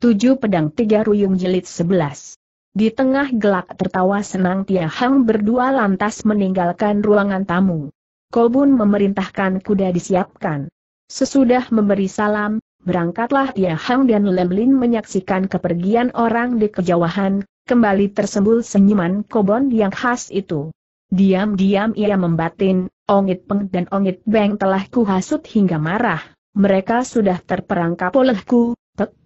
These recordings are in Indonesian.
Tujuh pedang tiga ruyung jilid sebelas. Di tengah gelak tertawa senang Tia Hang berdua lantas meninggalkan ruangan tamu. Kobun memerintahkan kuda disiapkan. Sesudah memberi salam, berangkatlah Tia Hang dan Lemlin menyaksikan kepergian orang di kejauhan, kembali tersembul senyuman kobun yang khas itu. Diam-diam ia membatin, Ongit Peng dan Ongit Beng telah kuhasut hingga marah. Mereka sudah terperangkap olehku,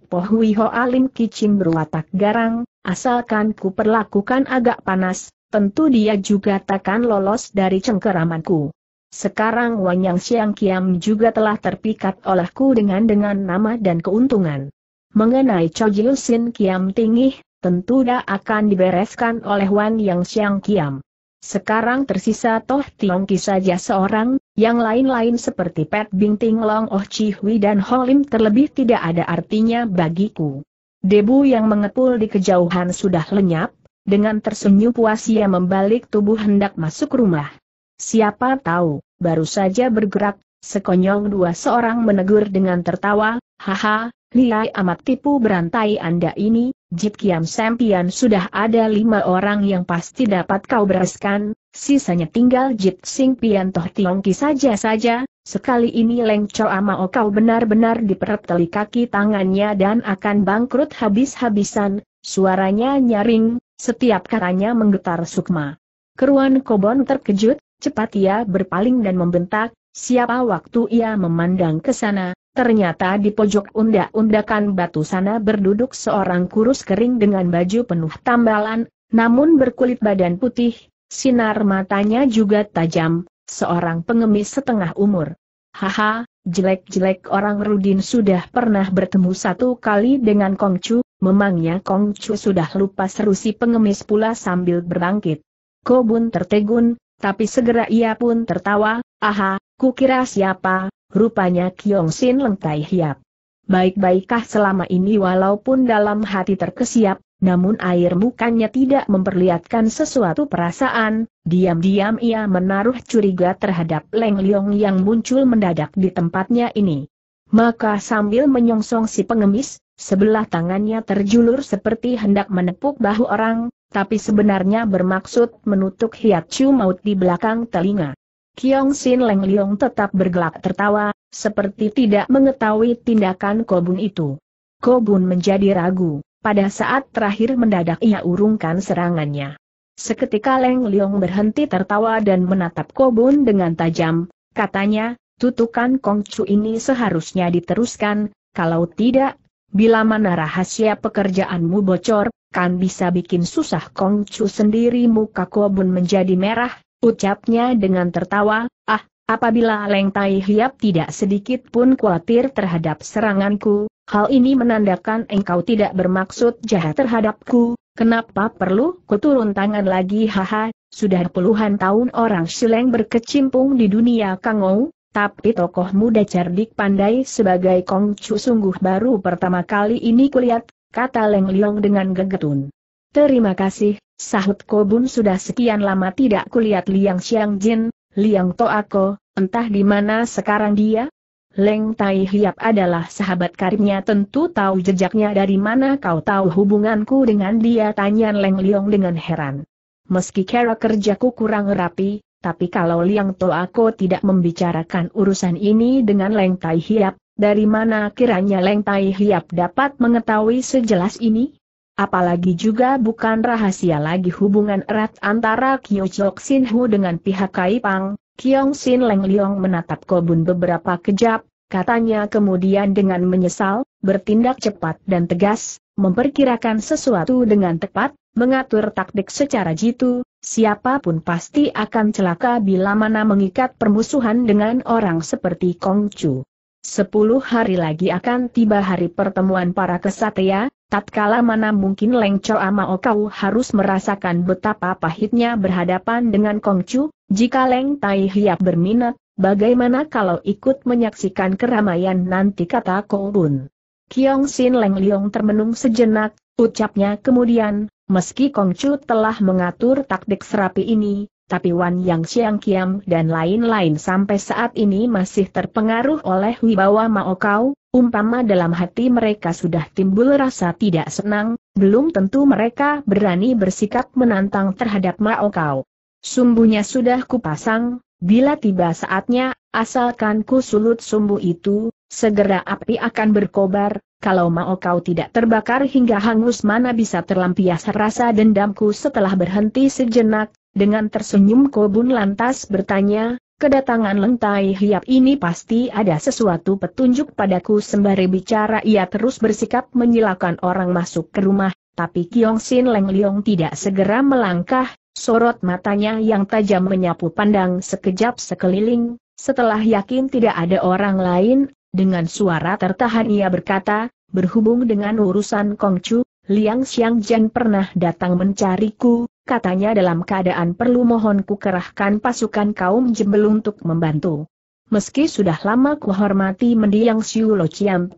Pohuiho Ho Alim Kicim berwatak garang, asalkan ku perlakukan agak panas, tentu dia juga takkan lolos dari cengkeramanku. Sekarang Wanyang Siang Kiam juga telah terpikat olehku dengan dengan nama dan keuntungan. Mengenai Cho Sin Kiam Tinggi, tentu dia akan dibereskan oleh Wan Yang Siang Kiam. Sekarang tersisa Toh Tiongki saja seorang, yang lain-lain seperti Pet Bingting Long Oh Chi dan Holim terlebih tidak ada artinya bagiku. Debu yang mengepul di kejauhan sudah lenyap, dengan tersenyum puas ia membalik tubuh hendak masuk rumah. Siapa tahu, baru saja bergerak, sekonyong dua seorang menegur dengan tertawa, haha, liai amat tipu berantai anda ini, Jit Kiam Sempian sudah ada lima orang yang pasti dapat kau bereskan, Sisanya tinggal Jit Sing Pian Toh Tiongki saja-saja, sekali ini Leng ama Mao oh kau benar-benar diperteli kaki tangannya dan akan bangkrut habis-habisan, suaranya nyaring, setiap katanya menggetar sukma. Keruan Kobon terkejut, cepat ia berpaling dan membentak, siapa waktu ia memandang ke sana, ternyata di pojok undak-undakan batu sana berduduk seorang kurus kering dengan baju penuh tambalan, namun berkulit badan putih, Sinar matanya juga tajam, seorang pengemis setengah umur. Haha, jelek-jelek orang Rudin sudah pernah bertemu satu kali dengan Kongcu, memangnya Kongcu sudah lupa seru si pengemis pula sambil berbangkit. Kobun tertegun, tapi segera ia pun tertawa, aha, kukira siapa, rupanya Kyong Sin lengkai Hiap baik-baikkah selama ini walaupun dalam hati terkesiap, namun air mukanya tidak memperlihatkan sesuatu perasaan, diam-diam ia menaruh curiga terhadap Leng Leong yang muncul mendadak di tempatnya ini. Maka sambil menyongsong si pengemis, sebelah tangannya terjulur seperti hendak menepuk bahu orang, tapi sebenarnya bermaksud menutup hiat Chu maut di belakang telinga. Kiong Sin Leng Leong tetap bergelak tertawa, seperti tidak mengetahui tindakan Kobun itu. Kobun menjadi ragu, pada saat terakhir mendadak ia urungkan serangannya. Seketika Leng Leong berhenti tertawa dan menatap Kobun dengan tajam, katanya, tutukan Kongcu ini seharusnya diteruskan, kalau tidak, bila mana rahasia pekerjaanmu bocor, kan bisa bikin susah Kongcu sendiri muka Kobun menjadi merah, ucapnya dengan tertawa, Apabila Leng Tai Hiap tidak sedikit pun khawatir terhadap seranganku, hal ini menandakan engkau tidak bermaksud jahat terhadapku, kenapa perlu ku turun tangan lagi haha, sudah puluhan tahun orang Sileng berkecimpung di dunia Kangou, tapi tokoh muda cerdik pandai sebagai Kongcu sungguh baru pertama kali ini kulihat, kata Leng Liong dengan gegetun. Terima kasih, sahut Kobun sudah sekian lama tidak kulihat Liang Xiang Jin, Liang Toako, entah di mana sekarang dia? Leng Tai Hiap adalah sahabat karibnya tentu tahu jejaknya dari mana kau tahu hubunganku dengan dia tanya Leng Liong dengan heran. Meski cara kerjaku kurang rapi, tapi kalau Liang Toako tidak membicarakan urusan ini dengan Leng Tai Hiap, dari mana kiranya Leng Tai Hiap dapat mengetahui sejelas ini? Apalagi juga bukan rahasia lagi hubungan erat antara Kyo Chok Sin Hu dengan pihak Kaipang, Kyong Sin Leng Leong menatap Kobun beberapa kejap, katanya kemudian dengan menyesal, bertindak cepat dan tegas, memperkirakan sesuatu dengan tepat, mengatur taktik secara jitu, siapapun pasti akan celaka bila mana mengikat permusuhan dengan orang seperti Kong Chu. Sepuluh hari lagi akan tiba hari pertemuan para kesatria, tatkala mana mungkin Leng Chow Mao kau harus merasakan betapa pahitnya berhadapan dengan Kongcu, jika Leng Tai Hiap berminat, bagaimana kalau ikut menyaksikan keramaian nanti kata Bun. Kiong Sin Leng Leong termenung sejenak, ucapnya kemudian, meski Kongcu telah mengatur taktik serapi ini, tapi Wan Yang Siang Kiam dan lain-lain sampai saat ini masih terpengaruh oleh wibawa Mao Kau, umpama dalam hati mereka sudah timbul rasa tidak senang, belum tentu mereka berani bersikap menantang terhadap Mao Kau. Sumbunya sudah kupasang, bila tiba saatnya, asalkan ku sulut sumbu itu, segera api akan berkobar, kalau mau kau tidak terbakar hingga hangus mana bisa terlampias rasa dendamku setelah berhenti sejenak, dengan tersenyum Kobun lantas bertanya, kedatangan lentai hiap ini pasti ada sesuatu petunjuk padaku sembari bicara ia terus bersikap menyilakan orang masuk ke rumah, tapi Kiong Sin Leng Leong tidak segera melangkah, sorot matanya yang tajam menyapu pandang sekejap sekeliling, setelah yakin tidak ada orang lain, dengan suara tertahan ia berkata, berhubung dengan urusan Kongcu, Liang Xiang Xiangjian pernah datang mencariku, katanya dalam keadaan perlu mohonku kerahkan pasukan kaum jembel untuk membantu. Meski sudah lama kuhormati mendiang Siu Lo Chiam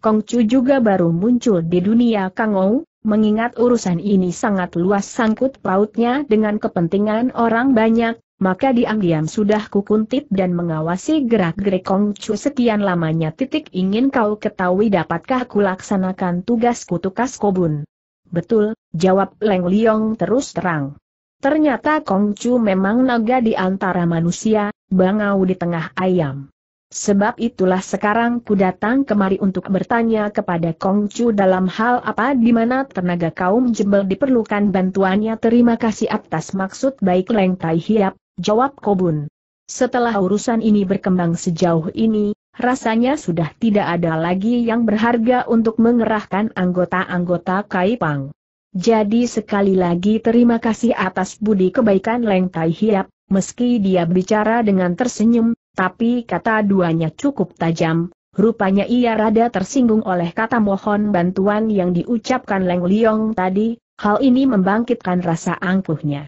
Kong Chu juga baru muncul di dunia Kangou, mengingat urusan ini sangat luas sangkut pautnya dengan kepentingan orang banyak, maka diam-diam sudah kukuntit dan mengawasi gerak-gerik Kong Chu sekian lamanya titik ingin kau ketahui dapatkah kulaksanakan tugas kutukas kobun. Betul, jawab Leng Liong terus terang. Ternyata Kong Chu memang naga di antara manusia, bangau di tengah ayam. Sebab itulah sekarang ku datang kemari untuk bertanya kepada Kong Chu dalam hal apa di mana tenaga kaum jebel diperlukan bantuannya. Terima kasih atas maksud baik Leng Tai Hiap, jawab Kobun. Setelah urusan ini berkembang sejauh ini, rasanya sudah tidak ada lagi yang berharga untuk mengerahkan anggota-anggota Kaipang. Jadi sekali lagi terima kasih atas budi kebaikan Leng Tai Hiap, meski dia bicara dengan tersenyum, tapi kata duanya cukup tajam, rupanya ia rada tersinggung oleh kata mohon bantuan yang diucapkan Leng Liong tadi, hal ini membangkitkan rasa angkuhnya.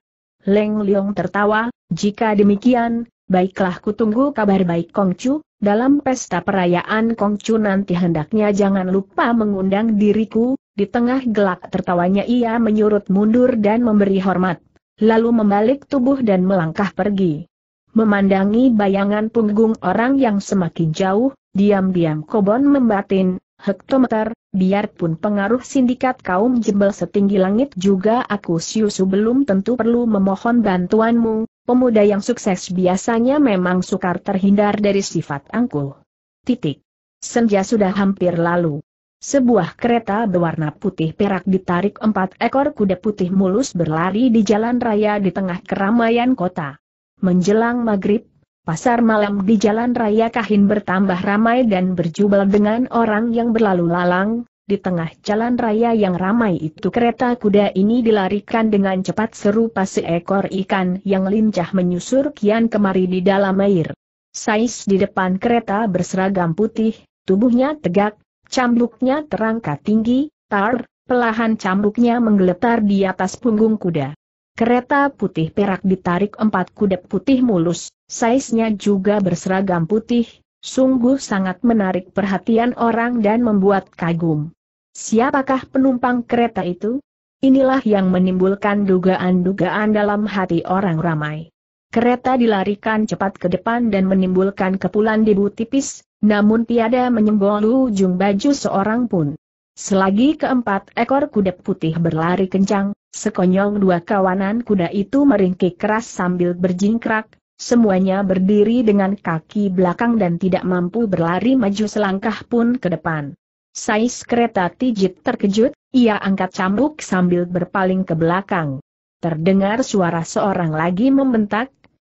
Leng Leong tertawa, jika demikian, baiklah ku tunggu kabar baik Kong Chu. dalam pesta perayaan Kong Chu nanti hendaknya jangan lupa mengundang diriku, di tengah gelak tertawanya ia menyurut mundur dan memberi hormat, lalu membalik tubuh dan melangkah pergi. Memandangi bayangan punggung orang yang semakin jauh, diam-diam Kobon membatin, hektometer, Biarpun pengaruh sindikat kaum jebel setinggi langit juga aku siusu belum tentu perlu memohon bantuanmu, pemuda yang sukses biasanya memang sukar terhindar dari sifat angkuh. Titik. Senja sudah hampir lalu. Sebuah kereta berwarna putih perak ditarik empat ekor kuda putih mulus berlari di jalan raya di tengah keramaian kota. Menjelang maghrib, Pasar malam di jalan raya Kahin bertambah ramai dan berjubel dengan orang yang berlalu lalang, di tengah jalan raya yang ramai itu kereta kuda ini dilarikan dengan cepat serupa seekor ikan yang lincah menyusur kian kemari di dalam air. Sais di depan kereta berseragam putih, tubuhnya tegak, cambuknya terangkat tinggi, tar, pelahan cambuknya menggeletar di atas punggung kuda. Kereta putih perak ditarik empat kuda putih mulus, saiznya juga berseragam putih, sungguh sangat menarik perhatian orang dan membuat kagum. Siapakah penumpang kereta itu? Inilah yang menimbulkan dugaan-dugaan dalam hati orang ramai. Kereta dilarikan cepat ke depan dan menimbulkan kepulan debu tipis, namun tiada menyenggol ujung baju seorang pun. Selagi keempat ekor kuda putih berlari kencang, Sekonyong dua kawanan kuda itu meringkik keras sambil berjingkrak, semuanya berdiri dengan kaki belakang dan tidak mampu berlari maju selangkah pun ke depan. Sais kereta Tijit terkejut, ia angkat cambuk sambil berpaling ke belakang. Terdengar suara seorang lagi membentak,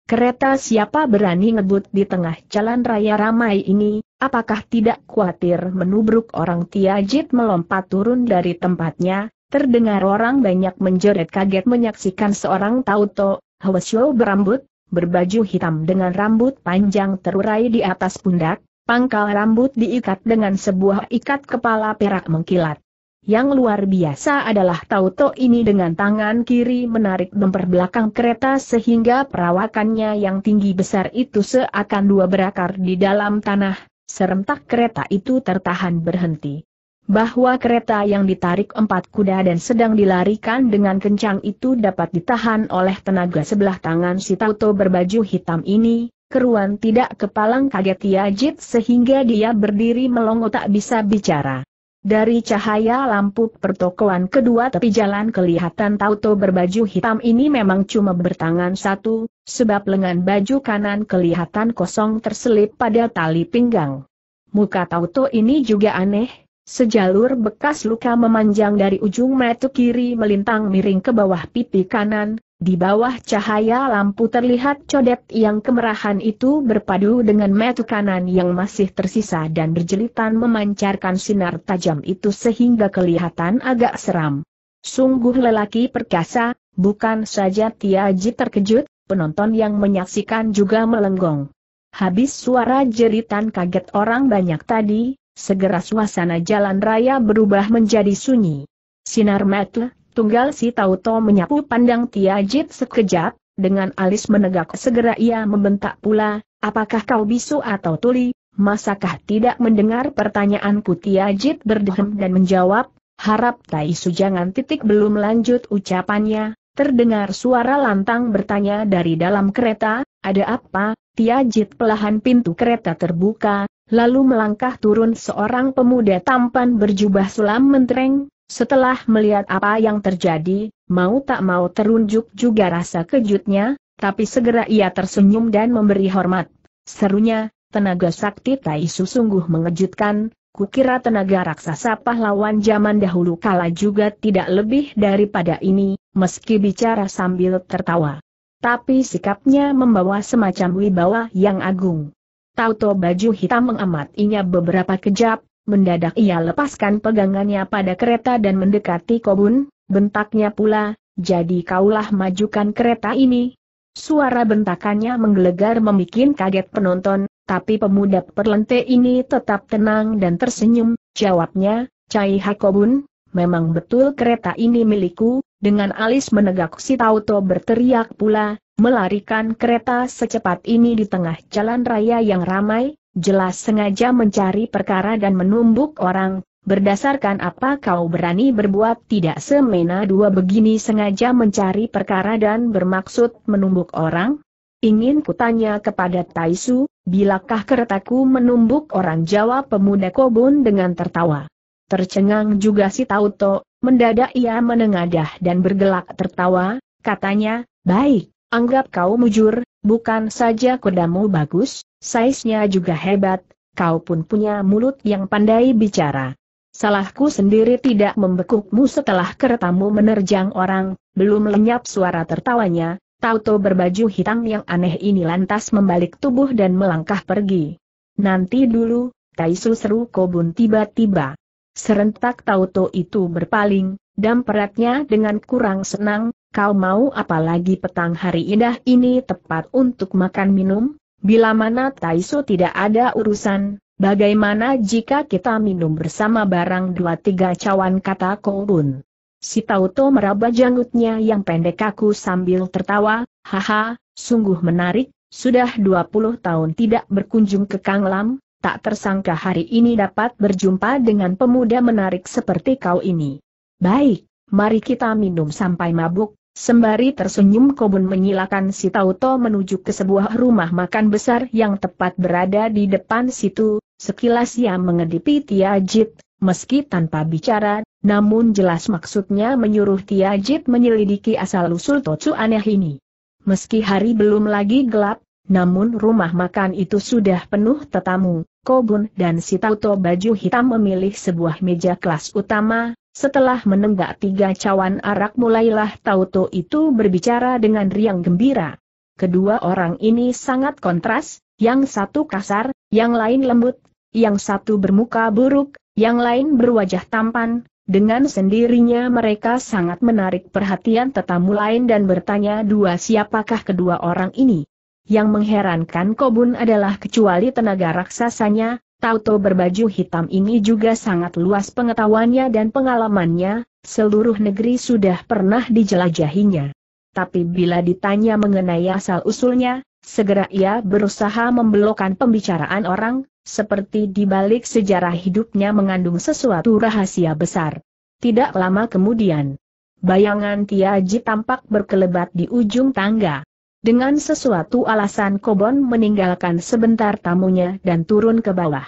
Kereta siapa berani ngebut di tengah jalan raya ramai ini, apakah tidak khawatir menubruk orang Tijit melompat turun dari tempatnya, Terdengar orang banyak menjerit kaget menyaksikan seorang tauto, Hwasyo berambut, berbaju hitam dengan rambut panjang terurai di atas pundak, pangkal rambut diikat dengan sebuah ikat kepala perak mengkilat. Yang luar biasa adalah Tauto ini dengan tangan kiri menarik bemper belakang kereta sehingga perawakannya yang tinggi besar itu seakan dua berakar di dalam tanah, serentak kereta itu tertahan berhenti bahwa kereta yang ditarik empat kuda dan sedang dilarikan dengan kencang itu dapat ditahan oleh tenaga sebelah tangan si Tauto berbaju hitam ini, keruan tidak kepalang kaget Yajit sehingga dia berdiri melongo tak bisa bicara. Dari cahaya lampu pertokoan kedua tepi jalan kelihatan Tauto berbaju hitam ini memang cuma bertangan satu, sebab lengan baju kanan kelihatan kosong terselip pada tali pinggang. Muka Tauto ini juga aneh, Sejalur bekas luka memanjang dari ujung mata kiri melintang miring ke bawah pipi kanan, di bawah cahaya lampu terlihat codet yang kemerahan itu berpadu dengan mata kanan yang masih tersisa dan berjelitan memancarkan sinar tajam itu sehingga kelihatan agak seram. Sungguh lelaki perkasa, bukan saja Tiaji terkejut, penonton yang menyaksikan juga melenggong. Habis suara jeritan kaget orang banyak tadi, Segera suasana jalan raya berubah menjadi sunyi. Sinar mata, tunggal si Tauto menyapu pandang Tiajit sekejap, dengan alis menegak segera ia membentak pula, apakah kau bisu atau tuli, masakah tidak mendengar pertanyaanku Tiajit berdehem dan menjawab, harap Tai jangan titik belum lanjut ucapannya, terdengar suara lantang bertanya dari dalam kereta, ada apa, Tiajit pelahan pintu kereta terbuka, lalu melangkah turun seorang pemuda tampan berjubah sulam mentereng, setelah melihat apa yang terjadi, mau tak mau terunjuk juga rasa kejutnya, tapi segera ia tersenyum dan memberi hormat. Serunya, tenaga sakti Taisu sungguh mengejutkan, kukira tenaga raksasa pahlawan zaman dahulu kala juga tidak lebih daripada ini, meski bicara sambil tertawa. Tapi sikapnya membawa semacam wibawa yang agung. Tauto baju hitam mengamatinya beberapa kejap, mendadak ia lepaskan pegangannya pada kereta dan mendekati kobun, bentaknya pula, jadi kaulah majukan kereta ini. Suara bentakannya menggelegar membuat kaget penonton, tapi pemuda perlente ini tetap tenang dan tersenyum, jawabnya, Cai Hakobun, memang betul kereta ini milikku, dengan alis menegak si Tauto berteriak pula, melarikan kereta secepat ini di tengah jalan raya yang ramai, jelas sengaja mencari perkara dan menumbuk orang, berdasarkan apa kau berani berbuat tidak semena dua begini sengaja mencari perkara dan bermaksud menumbuk orang? Ingin kutanya kepada Taisu, bilakah keretaku menumbuk orang Jawa pemuda Kobun dengan tertawa. Tercengang juga si Tauto, Mendadak ia menengadah dan bergelak tertawa, katanya, baik, anggap kau mujur, bukan saja kodamu bagus, saiznya juga hebat, kau pun punya mulut yang pandai bicara. Salahku sendiri tidak membekukmu setelah keretamu menerjang orang, belum lenyap suara tertawanya, Tauto berbaju hitam yang aneh ini lantas membalik tubuh dan melangkah pergi. Nanti dulu, Taisu seru Kobun tiba-tiba. Serentak Tauto itu berpaling, dan peratnya dengan kurang senang, kau mau apalagi petang hari indah ini tepat untuk makan minum? Bila mana Taiso tidak ada urusan, bagaimana jika kita minum bersama barang dua tiga cawan kata Kobun? Si Tauto meraba janggutnya yang pendek kaku sambil tertawa, haha, sungguh menarik, sudah 20 tahun tidak berkunjung ke Kanglam, tak tersangka hari ini dapat berjumpa dengan pemuda menarik seperti kau ini. Baik, mari kita minum sampai mabuk, Sembari tersenyum Kobun menyilakan si Tauto menuju ke sebuah rumah makan besar yang tepat berada di depan situ, sekilas ia mengedipi Tiajit, meski tanpa bicara, namun jelas maksudnya menyuruh Tiajit menyelidiki asal-usul Tocu aneh ini. Meski hari belum lagi gelap, namun rumah makan itu sudah penuh tetamu. Kobun dan si Tauto baju hitam memilih sebuah meja kelas utama, setelah menenggak tiga cawan arak mulailah Tauto itu berbicara dengan riang gembira. Kedua orang ini sangat kontras, yang satu kasar, yang lain lembut, yang satu bermuka buruk, yang lain berwajah tampan, dengan sendirinya mereka sangat menarik perhatian tetamu lain dan bertanya dua siapakah kedua orang ini. Yang mengherankan Kobun adalah kecuali tenaga raksasanya, Tauto berbaju hitam ini juga sangat luas pengetahuannya dan pengalamannya, seluruh negeri sudah pernah dijelajahinya. Tapi bila ditanya mengenai asal-usulnya, segera ia berusaha membelokkan pembicaraan orang, seperti di balik sejarah hidupnya mengandung sesuatu rahasia besar. Tidak lama kemudian, bayangan Tiaji tampak berkelebat di ujung tangga. Dengan sesuatu alasan Kobon meninggalkan sebentar tamunya dan turun ke bawah.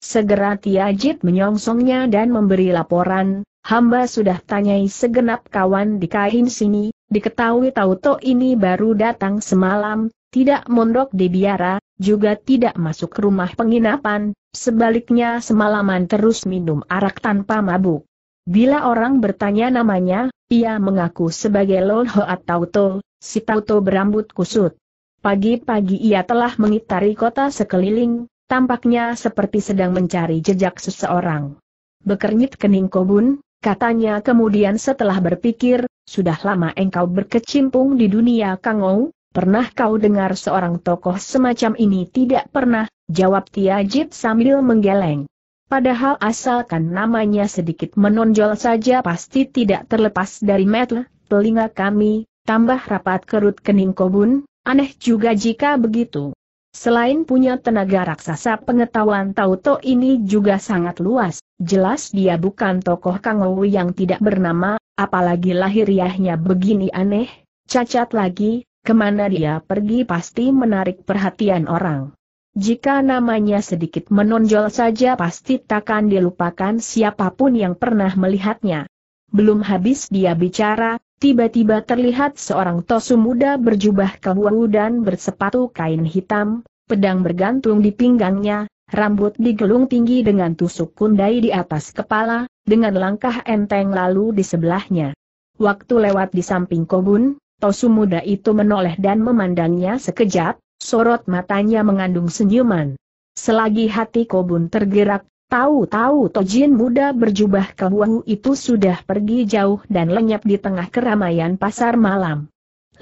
Segera Tiajit menyongsongnya dan memberi laporan, hamba sudah tanyai segenap kawan di kain sini, diketahui Tauto ini baru datang semalam, tidak mondok di biara, juga tidak masuk ke rumah penginapan, sebaliknya semalaman terus minum arak tanpa mabuk. Bila orang bertanya namanya, ia mengaku sebagai Lonho atau. Tauto, si Tauto berambut kusut. Pagi-pagi ia telah mengitari kota sekeliling, tampaknya seperti sedang mencari jejak seseorang. Bekernyit kening kobun, katanya kemudian setelah berpikir, sudah lama engkau berkecimpung di dunia kangou, pernah kau dengar seorang tokoh semacam ini tidak pernah, jawab Tiajit sambil menggeleng. Padahal asalkan namanya sedikit menonjol saja pasti tidak terlepas dari metel, telinga kami, tambah rapat kerut kening kobun, aneh juga jika begitu. Selain punya tenaga raksasa pengetahuan Tauto ini juga sangat luas, jelas dia bukan tokoh Kangowu yang tidak bernama, apalagi lahiriahnya begini aneh, cacat lagi, kemana dia pergi pasti menarik perhatian orang. Jika namanya sedikit menonjol saja pasti takkan dilupakan siapapun yang pernah melihatnya. Belum habis dia bicara, tiba-tiba terlihat seorang tosu muda berjubah kebuahu dan bersepatu kain hitam, pedang bergantung di pinggangnya, rambut digelung tinggi dengan tusuk kundai di atas kepala, dengan langkah enteng lalu di sebelahnya. Waktu lewat di samping kobun, Tosu muda itu menoleh dan memandangnya sekejap, sorot matanya mengandung senyuman. Selagi hati kobun tergerak Tahu-tahu Tojin muda berjubah kebuang itu sudah pergi jauh dan lenyap di tengah keramaian pasar malam.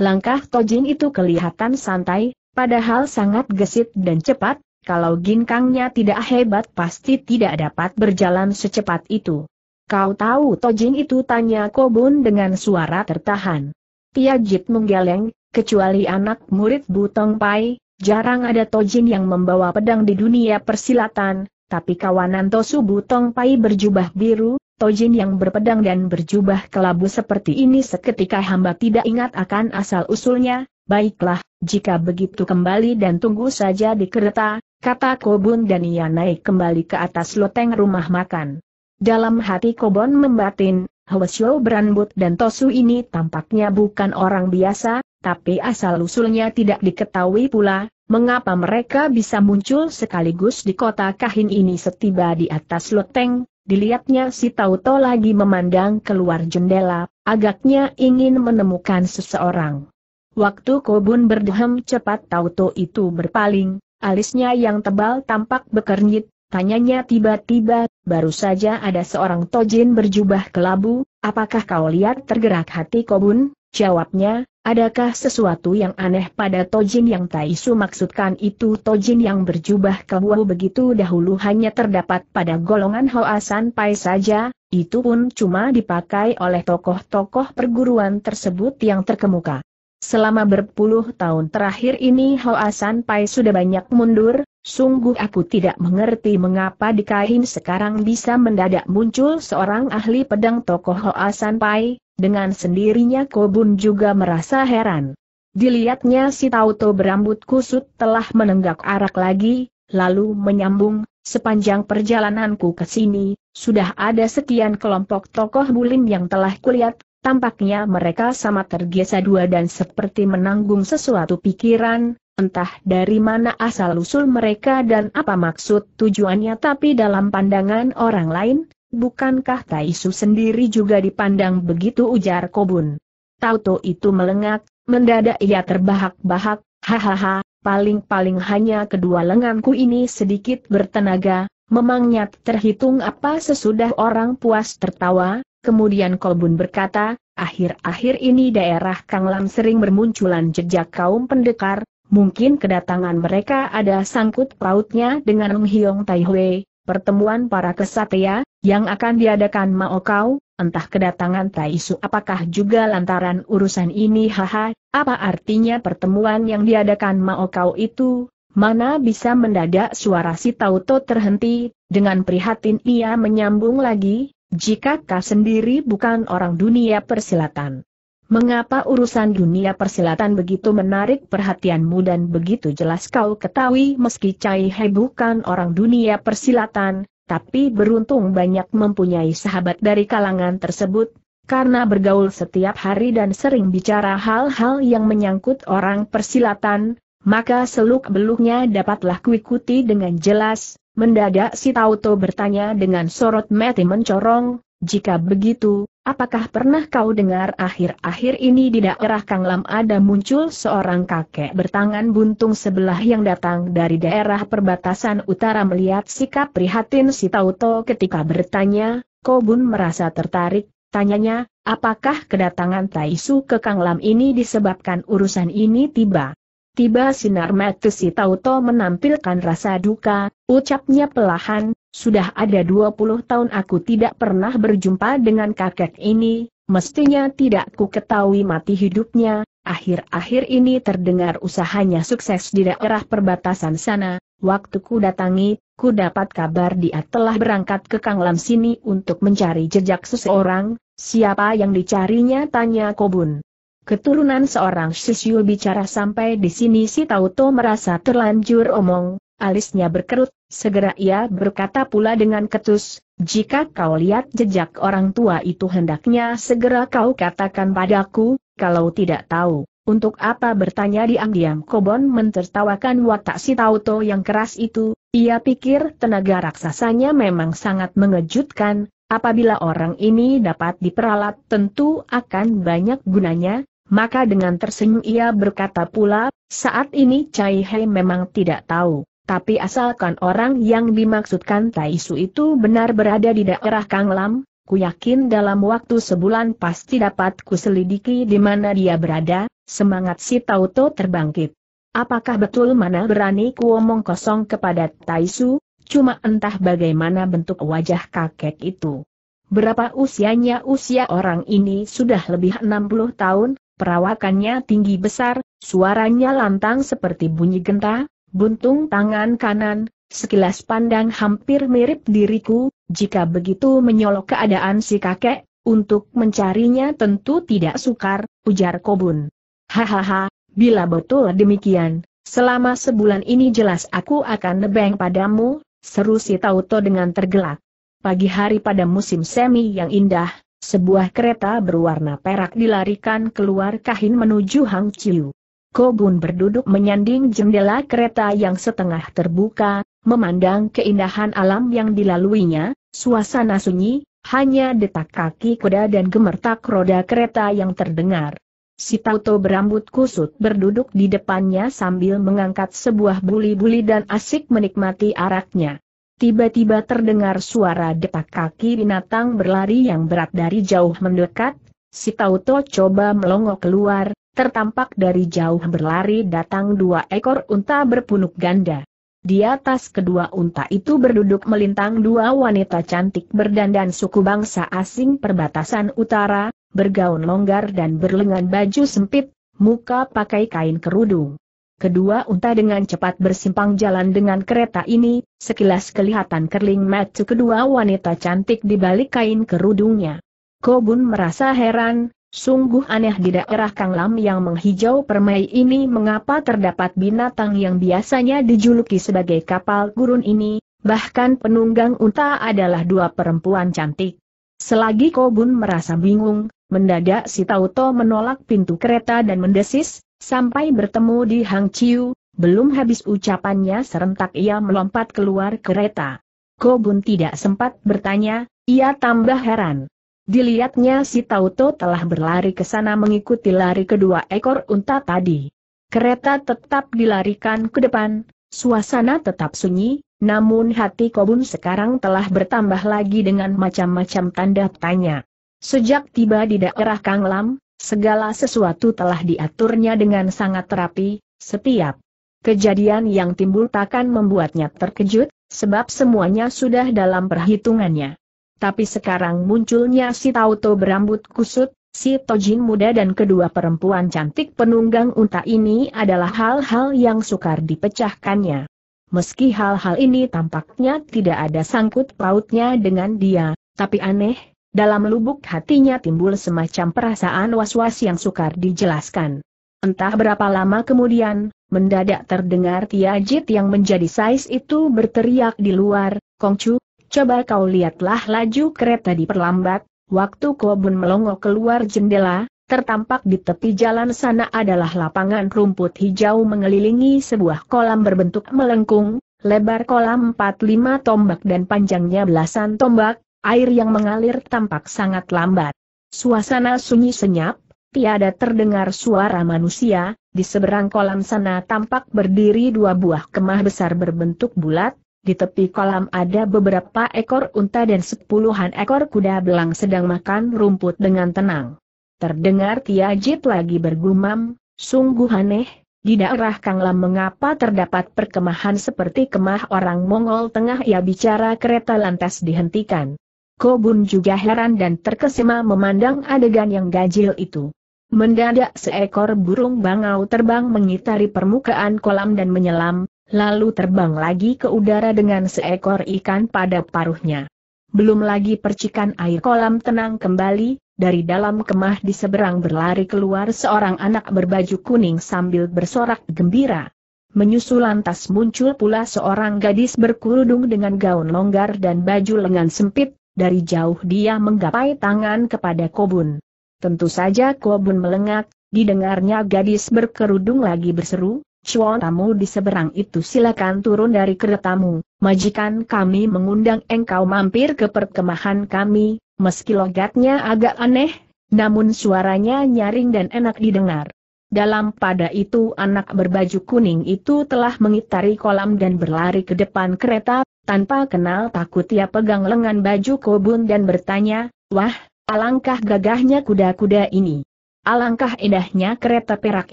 Langkah Tojin itu kelihatan santai, padahal sangat gesit dan cepat, kalau ginkangnya tidak hebat pasti tidak dapat berjalan secepat itu. Kau tahu Tojin itu tanya Kobun dengan suara tertahan. Tiajit menggeleng, kecuali anak murid Butong Pai, jarang ada Tojin yang membawa pedang di dunia persilatan, tapi kawanan Tosu Butong Pai berjubah biru, Tojin yang berpedang dan berjubah kelabu seperti ini seketika hamba tidak ingat akan asal-usulnya, baiklah, jika begitu kembali dan tunggu saja di kereta, kata Kobun dan ia naik kembali ke atas loteng rumah makan. Dalam hati Kobon membatin, Hwasyo berambut dan Tosu ini tampaknya bukan orang biasa, tapi asal-usulnya tidak diketahui pula, Mengapa mereka bisa muncul sekaligus di kota kahin ini setiba di atas loteng, dilihatnya si Tauto lagi memandang keluar jendela, agaknya ingin menemukan seseorang. Waktu Kobun berdehem cepat Tauto itu berpaling, alisnya yang tebal tampak bekernyit, tanyanya tiba-tiba, baru saja ada seorang tojin berjubah kelabu, apakah kau lihat tergerak hati Kobun? Jawabnya, Adakah sesuatu yang aneh pada Tojin yang Taisu maksudkan itu Tojin yang berjubah kebuau begitu dahulu hanya terdapat pada golongan Hoasan Pai saja, itu pun cuma dipakai oleh tokoh-tokoh perguruan tersebut yang terkemuka. Selama berpuluh tahun terakhir ini Hoasan Pai sudah banyak mundur, Sungguh aku tidak mengerti mengapa di kain sekarang bisa mendadak muncul seorang ahli pedang tokoh Hoa Pai. dengan sendirinya Kobun juga merasa heran. Dilihatnya si Tauto berambut kusut telah menenggak arak lagi, lalu menyambung, sepanjang perjalananku ke sini, sudah ada sekian kelompok tokoh bulim yang telah kulihat, tampaknya mereka sama tergesa dua dan seperti menanggung sesuatu pikiran, entah dari mana asal-usul mereka dan apa maksud tujuannya tapi dalam pandangan orang lain, bukankah Taisu sendiri juga dipandang begitu ujar Kobun. Tauto itu melengak, mendadak ia terbahak-bahak, hahaha, paling-paling hanya kedua lenganku ini sedikit bertenaga, memangnya terhitung apa sesudah orang puas tertawa, Kemudian Kolbun berkata, akhir-akhir ini daerah Kanglam sering bermunculan jejak kaum pendekar, mungkin kedatangan mereka ada sangkut pautnya dengan Menghiong Taihwe, pertemuan para kesatria, yang akan diadakan Maokau, entah kedatangan Taisu apakah juga lantaran urusan ini haha, apa artinya pertemuan yang diadakan Maokau itu, mana bisa mendadak suara si Tauto terhenti, dengan prihatin ia menyambung lagi, jika kau sendiri bukan orang dunia persilatan. Mengapa urusan dunia persilatan begitu menarik perhatianmu dan begitu jelas kau ketahui meski Cai He bukan orang dunia persilatan, tapi beruntung banyak mempunyai sahabat dari kalangan tersebut, karena bergaul setiap hari dan sering bicara hal-hal yang menyangkut orang persilatan, maka seluk beluknya dapatlah kuikuti dengan jelas, Mendadak si Tauto bertanya dengan sorot mati mencorong, jika begitu, apakah pernah kau dengar akhir-akhir ini di daerah Kanglam ada muncul seorang kakek bertangan buntung sebelah yang datang dari daerah perbatasan utara melihat sikap prihatin si Tauto ketika bertanya, Kobun merasa tertarik, tanyanya, apakah kedatangan Taisu ke Kanglam ini disebabkan urusan ini tiba? Tiba sinar mata si Tauto menampilkan rasa duka, ucapnya pelahan, sudah ada 20 tahun aku tidak pernah berjumpa dengan kakek ini, mestinya tidak ku ketahui mati hidupnya, akhir-akhir ini terdengar usahanya sukses di daerah perbatasan sana, waktu ku datangi, ku dapat kabar dia telah berangkat ke Kanglam sini untuk mencari jejak seseorang, siapa yang dicarinya tanya Kobun. Keturunan seorang Shisyu bicara sampai di sini si Tauto merasa terlanjur omong, alisnya berkerut, segera ia berkata pula dengan ketus, jika kau lihat jejak orang tua itu hendaknya segera kau katakan padaku, kalau tidak tahu, untuk apa bertanya diam-diam Kobon mentertawakan watak si Tauto yang keras itu, ia pikir tenaga raksasanya memang sangat mengejutkan, apabila orang ini dapat diperalat tentu akan banyak gunanya, maka dengan tersenyum ia berkata pula, saat ini Cai Hei memang tidak tahu, tapi asalkan orang yang dimaksudkan Tai Su itu benar berada di daerah Kang Lam, ku yakin dalam waktu sebulan pasti dapat ku selidiki di mana dia berada, semangat si Tauto terbangkit. Apakah betul mana berani ku omong kosong kepada Tai Su, cuma entah bagaimana bentuk wajah kakek itu. Berapa usianya usia orang ini sudah lebih 60 tahun, Perawakannya tinggi besar, suaranya lantang seperti bunyi genta, buntung tangan kanan, sekilas pandang hampir mirip diriku, jika begitu menyolok keadaan si kakek, untuk mencarinya tentu tidak sukar, ujar Kobun. Hahaha, bila betul demikian, selama sebulan ini jelas aku akan nebeng padamu, seru si Tauto dengan tergelak. Pagi hari pada musim semi yang indah, sebuah kereta berwarna perak dilarikan keluar kahin menuju Hang Chiu. Kobun berduduk menyanding jendela kereta yang setengah terbuka, memandang keindahan alam yang dilaluinya, suasana sunyi, hanya detak kaki kuda dan gemertak roda kereta yang terdengar. Si Tauto berambut kusut berduduk di depannya sambil mengangkat sebuah buli-buli dan asik menikmati araknya. Tiba-tiba terdengar suara detak kaki binatang berlari yang berat dari jauh mendekat, si Tauto coba melongo keluar, tertampak dari jauh berlari datang dua ekor unta berpunuk ganda. Di atas kedua unta itu berduduk melintang dua wanita cantik berdandan suku bangsa asing perbatasan utara, bergaun longgar dan berlengan baju sempit, muka pakai kain kerudung. Kedua unta dengan cepat bersimpang jalan dengan kereta ini, sekilas kelihatan kerling mata kedua wanita cantik di balik kain kerudungnya. Kobun merasa heran, sungguh aneh di daerah Kang Lam yang menghijau permai ini mengapa terdapat binatang yang biasanya dijuluki sebagai kapal gurun ini, bahkan penunggang unta adalah dua perempuan cantik. Selagi Kobun merasa bingung, mendadak si Tauto menolak pintu kereta dan mendesis, Sampai bertemu di Hang Chiu, belum habis ucapannya serentak ia melompat keluar kereta. Kobun tidak sempat bertanya, ia tambah heran. Dilihatnya si Tauto telah berlari ke sana mengikuti lari kedua ekor unta tadi. Kereta tetap dilarikan ke depan, suasana tetap sunyi, namun hati Kobun sekarang telah bertambah lagi dengan macam-macam tanda tanya. Sejak tiba di daerah Kanglam, Segala sesuatu telah diaturnya dengan sangat rapi, setiap kejadian yang timbul takkan membuatnya terkejut, sebab semuanya sudah dalam perhitungannya. Tapi sekarang munculnya si Tauto berambut kusut, si Tojin muda dan kedua perempuan cantik penunggang unta ini adalah hal-hal yang sukar dipecahkannya. Meski hal-hal ini tampaknya tidak ada sangkut pautnya dengan dia, tapi aneh, dalam lubuk hatinya timbul semacam perasaan was-was yang sukar dijelaskan. Entah berapa lama kemudian, mendadak terdengar Tiajit yang menjadi sais itu berteriak di luar, Kongcu, coba kau lihatlah laju kereta diperlambat, waktu Kobun melongo keluar jendela, tertampak di tepi jalan sana adalah lapangan rumput hijau mengelilingi sebuah kolam berbentuk melengkung, lebar kolam 45 tombak dan panjangnya belasan tombak, air yang mengalir tampak sangat lambat. Suasana sunyi senyap, tiada terdengar suara manusia, di seberang kolam sana tampak berdiri dua buah kemah besar berbentuk bulat, di tepi kolam ada beberapa ekor unta dan sepuluhan ekor kuda belang sedang makan rumput dengan tenang. Terdengar Tiajit lagi bergumam, sungguh aneh, di daerah Kanglam mengapa terdapat perkemahan seperti kemah orang Mongol tengah ia bicara kereta lantas dihentikan. Kobun juga heran dan terkesima memandang adegan yang ganjil itu. Mendadak seekor burung bangau terbang mengitari permukaan kolam dan menyelam, lalu terbang lagi ke udara dengan seekor ikan pada paruhnya. Belum lagi percikan air kolam tenang kembali, dari dalam kemah di seberang berlari keluar seorang anak berbaju kuning sambil bersorak gembira. Menyusul lantas muncul pula seorang gadis berkerudung dengan gaun longgar dan baju lengan sempit, dari jauh dia menggapai tangan kepada Kobun. Tentu saja Kobun melengak, didengarnya gadis berkerudung lagi berseru, Cuan tamu di seberang itu silakan turun dari keretamu, majikan kami mengundang engkau mampir ke perkemahan kami, meski logatnya agak aneh, namun suaranya nyaring dan enak didengar. Dalam pada itu anak berbaju kuning itu telah mengitari kolam dan berlari ke depan kereta tanpa kenal takut ia pegang lengan baju kobun dan bertanya, Wah, alangkah gagahnya kuda-kuda ini. Alangkah indahnya kereta perak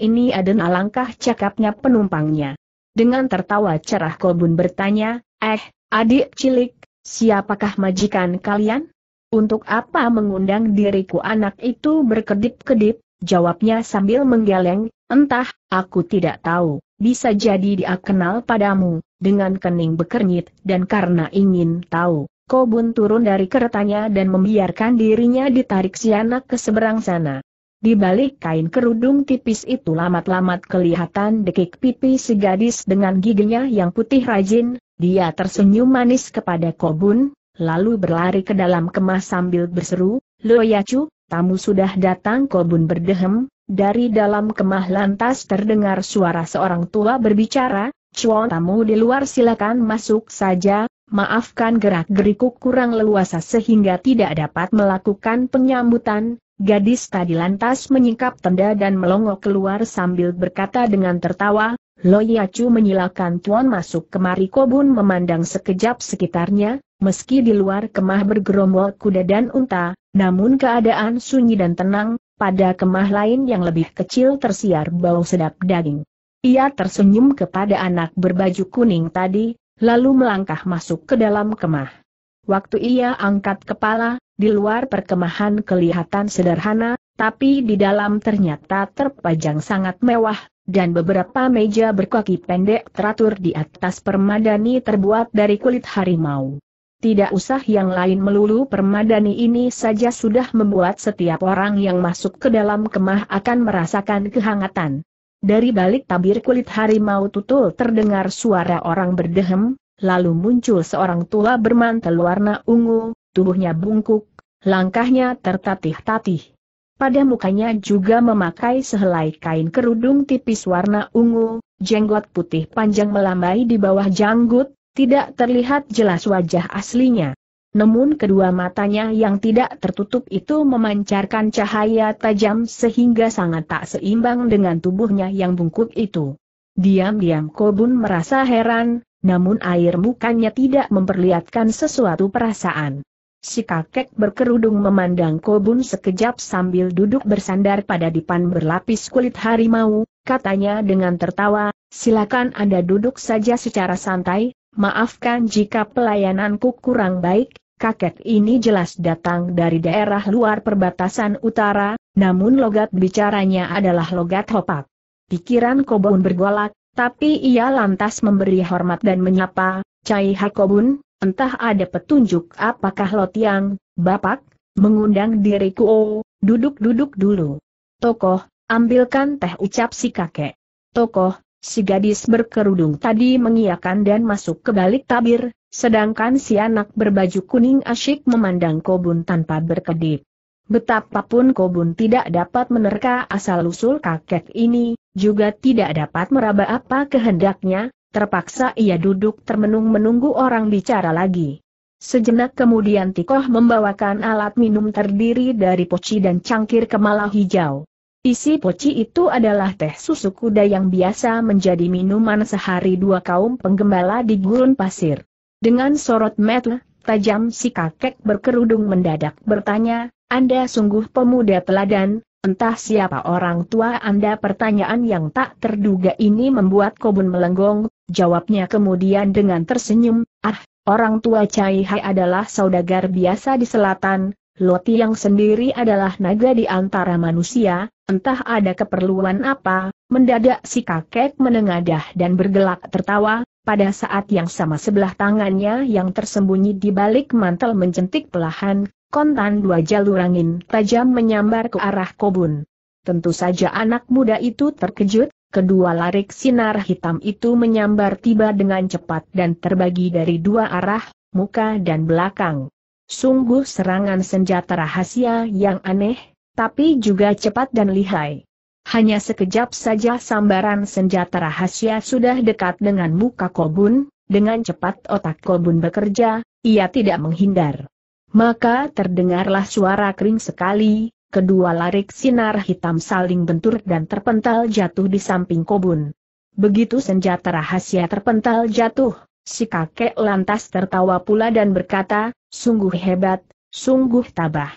ini dan alangkah cakapnya penumpangnya. Dengan tertawa cerah kobun bertanya, Eh, adik cilik, siapakah majikan kalian? Untuk apa mengundang diriku anak itu berkedip-kedip, jawabnya sambil menggeleng, entah, aku tidak tahu, bisa jadi dia kenal padamu, dengan kening bekernyit, dan karena ingin tahu, Kobun turun dari keretanya dan membiarkan dirinya ditarik si anak ke seberang sana. Di balik kain kerudung tipis itu lamat-lamat kelihatan dekik pipi si gadis dengan giginya yang putih rajin, dia tersenyum manis kepada Kobun, lalu berlari ke dalam kemah sambil berseru, Lo Yacu, tamu sudah datang Kobun berdehem, dari dalam kemah lantas terdengar suara seorang tua berbicara, Cuan tamu di luar silakan masuk saja, maafkan gerak-gerikku kurang leluasa sehingga tidak dapat melakukan penyambutan, gadis tadi lantas menyingkap tenda dan melongok keluar sambil berkata dengan tertawa, Loyacu menyilakan Tuan masuk kemari Kobun memandang sekejap sekitarnya, meski di luar kemah bergerombol kuda dan unta, namun keadaan sunyi dan tenang, pada kemah lain yang lebih kecil tersiar bau sedap daging. Ia tersenyum kepada anak berbaju kuning tadi, lalu melangkah masuk ke dalam kemah. Waktu ia angkat kepala, di luar perkemahan kelihatan sederhana, tapi di dalam ternyata terpajang sangat mewah, dan beberapa meja berkaki pendek teratur di atas permadani terbuat dari kulit harimau. Tidak usah yang lain melulu permadani ini saja sudah membuat setiap orang yang masuk ke dalam kemah akan merasakan kehangatan. Dari balik tabir kulit harimau tutul terdengar suara orang berdehem, lalu muncul seorang tua bermantel warna ungu, tubuhnya bungkuk, langkahnya tertatih-tatih. Pada mukanya juga memakai sehelai kain kerudung tipis warna ungu, jenggot putih panjang melambai di bawah janggut, tidak terlihat jelas wajah aslinya. Namun kedua matanya yang tidak tertutup itu memancarkan cahaya tajam sehingga sangat tak seimbang dengan tubuhnya yang bungkuk itu. Diam-diam Kobun merasa heran, namun air mukanya tidak memperlihatkan sesuatu perasaan. Si kakek berkerudung memandang Kobun sekejap sambil duduk bersandar pada dipan berlapis kulit harimau, katanya dengan tertawa, silakan Anda duduk saja secara santai, maafkan jika pelayananku kurang baik, kakek ini jelas datang dari daerah luar perbatasan utara, namun logat bicaranya adalah logat hopak. Pikiran Kobun bergolak, tapi ia lantas memberi hormat dan menyapa, Cai Hakobun, entah ada petunjuk apakah Lotiang, Bapak, mengundang diriku, oh, duduk-duduk dulu. Tokoh, ambilkan teh ucap si kakek. Tokoh, Si gadis berkerudung tadi mengiakan dan masuk ke balik tabir, sedangkan si anak berbaju kuning asyik memandang kobun tanpa berkedip. Betapapun Kobun tidak dapat menerka asal-usul kakek ini, juga tidak dapat meraba apa kehendaknya, terpaksa ia duduk termenung menunggu orang bicara lagi. Sejenak kemudian Tikoh membawakan alat minum terdiri dari poci dan cangkir kemala hijau. Isi poci itu adalah teh susu kuda yang biasa menjadi minuman sehari dua kaum penggembala di gurun pasir. Dengan sorot metel, tajam si kakek berkerudung mendadak bertanya, Anda sungguh pemuda teladan, entah siapa orang tua Anda pertanyaan yang tak terduga ini membuat kobun melenggong, jawabnya kemudian dengan tersenyum, ah, orang tua Cai Hai adalah saudagar biasa di selatan, Loti yang sendiri adalah naga di antara manusia, entah ada keperluan apa, mendadak si kakek menengadah dan bergelak tertawa, pada saat yang sama sebelah tangannya yang tersembunyi di balik mantel menjentik pelahan, kontan dua jalur angin tajam menyambar ke arah kobun. Tentu saja anak muda itu terkejut, kedua larik sinar hitam itu menyambar tiba dengan cepat dan terbagi dari dua arah, muka dan belakang. Sungguh serangan senjata rahasia yang aneh, tapi juga cepat dan lihai. Hanya sekejap saja sambaran senjata rahasia sudah dekat dengan muka Kobun, dengan cepat otak Kobun bekerja, ia tidak menghindar. Maka terdengarlah suara kering sekali, kedua larik sinar hitam saling bentur dan terpental jatuh di samping Kobun. Begitu senjata rahasia terpental jatuh, si kakek lantas tertawa pula dan berkata, Sungguh hebat, sungguh tabah.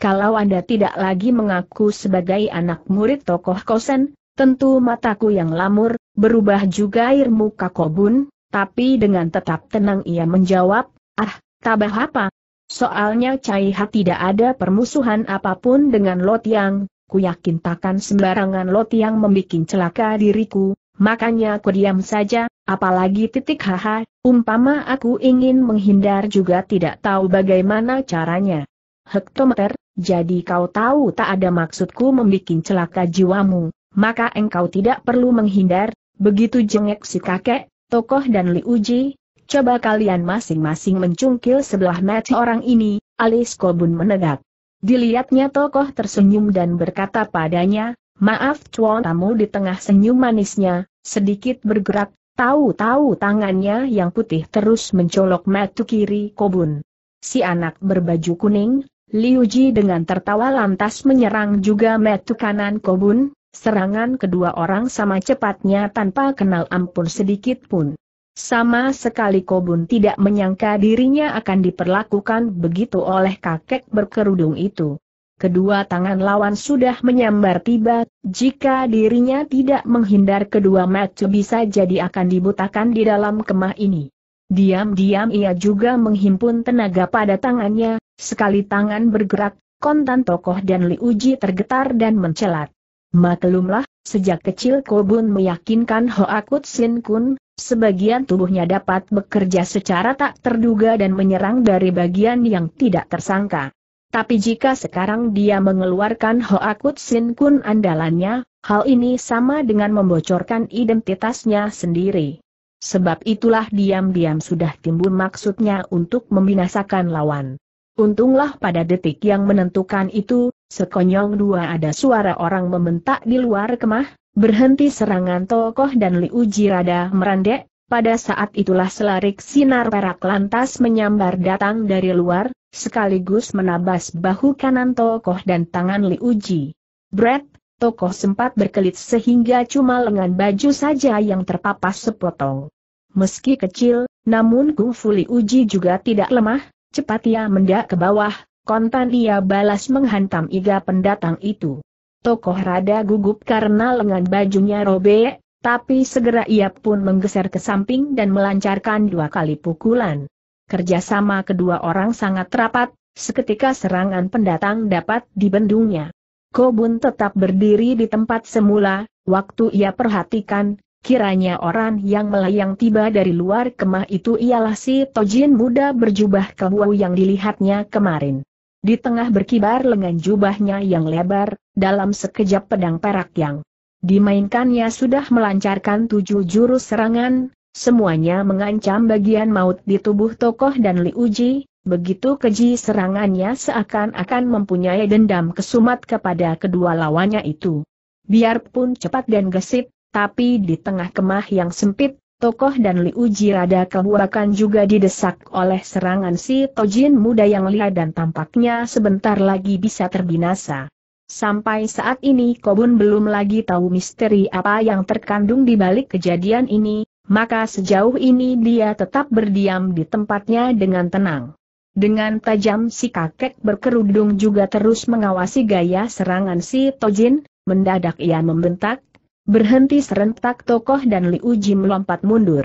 Kalau Anda tidak lagi mengaku sebagai anak murid tokoh kosen, tentu mataku yang lamur, berubah juga air muka kobun, tapi dengan tetap tenang ia menjawab, ah, tabah apa? Soalnya Caiha tidak ada permusuhan apapun dengan Lotiang, ku yakin takkan sembarangan Yang membuat celaka diriku, makanya ku diam saja, apalagi titik haha, Umpama aku ingin menghindar juga tidak tahu bagaimana caranya. Hektometer, jadi kau tahu tak ada maksudku membuat celaka jiwamu, maka engkau tidak perlu menghindar, begitu jengek si kakek, tokoh dan liuji, coba kalian masing-masing mencungkil sebelah mata orang ini, alis kobun menegak. Dilihatnya tokoh tersenyum dan berkata padanya, maaf cuan tamu di tengah senyum manisnya, sedikit bergerak, Tahu-tahu tangannya yang putih terus mencolok matu kiri Kobun. Si anak berbaju kuning, Liu Ji dengan tertawa lantas menyerang juga matu kanan Kobun, serangan kedua orang sama cepatnya tanpa kenal ampun sedikit pun. Sama sekali Kobun tidak menyangka dirinya akan diperlakukan begitu oleh kakek berkerudung itu kedua tangan lawan sudah menyambar tiba, jika dirinya tidak menghindar kedua mata bisa jadi akan dibutakan di dalam kemah ini. Diam-diam ia juga menghimpun tenaga pada tangannya, sekali tangan bergerak, kontan tokoh dan Li Uji tergetar dan mencelat. Maklumlah, sejak kecil Kobun meyakinkan Hoakut Sin Kun, sebagian tubuhnya dapat bekerja secara tak terduga dan menyerang dari bagian yang tidak tersangka. Tapi jika sekarang dia mengeluarkan Hoakut Sin Kun andalannya, hal ini sama dengan membocorkan identitasnya sendiri. Sebab itulah diam-diam sudah timbul maksudnya untuk membinasakan lawan. Untunglah pada detik yang menentukan itu, sekonyong dua ada suara orang membentak di luar kemah, berhenti serangan tokoh dan Liu rada merendek, pada saat itulah selarik sinar perak lantas menyambar datang dari luar, sekaligus menabas bahu kanan tokoh dan tangan Li Uji. Brett, tokoh sempat berkelit sehingga cuma lengan baju saja yang terpapas sepotong. Meski kecil, namun Kung Fu Li Uji juga tidak lemah, cepat ia mendak ke bawah, kontan ia balas menghantam iga pendatang itu. Tokoh rada gugup karena lengan bajunya robek, tapi segera ia pun menggeser ke samping dan melancarkan dua kali pukulan kerjasama kedua orang sangat rapat, seketika serangan pendatang dapat dibendungnya. Kobun tetap berdiri di tempat semula, waktu ia perhatikan, kiranya orang yang melayang tiba dari luar kemah itu ialah si Tojin muda berjubah kewu yang dilihatnya kemarin. Di tengah berkibar lengan jubahnya yang lebar, dalam sekejap pedang perak yang dimainkannya sudah melancarkan tujuh jurus serangan, Semuanya mengancam bagian maut di tubuh tokoh dan Li Uji, begitu keji serangannya seakan-akan mempunyai dendam kesumat kepada kedua lawannya itu. Biarpun cepat dan gesit, tapi di tengah kemah yang sempit, tokoh dan Li Uji rada kebuakan juga didesak oleh serangan si Tojin muda yang lihat dan tampaknya sebentar lagi bisa terbinasa. Sampai saat ini Kobun belum lagi tahu misteri apa yang terkandung di balik kejadian ini, maka sejauh ini dia tetap berdiam di tempatnya dengan tenang. Dengan tajam si kakek berkerudung juga terus mengawasi gaya serangan si Tojin, mendadak ia membentak, berhenti serentak tokoh dan Liu Uji melompat mundur.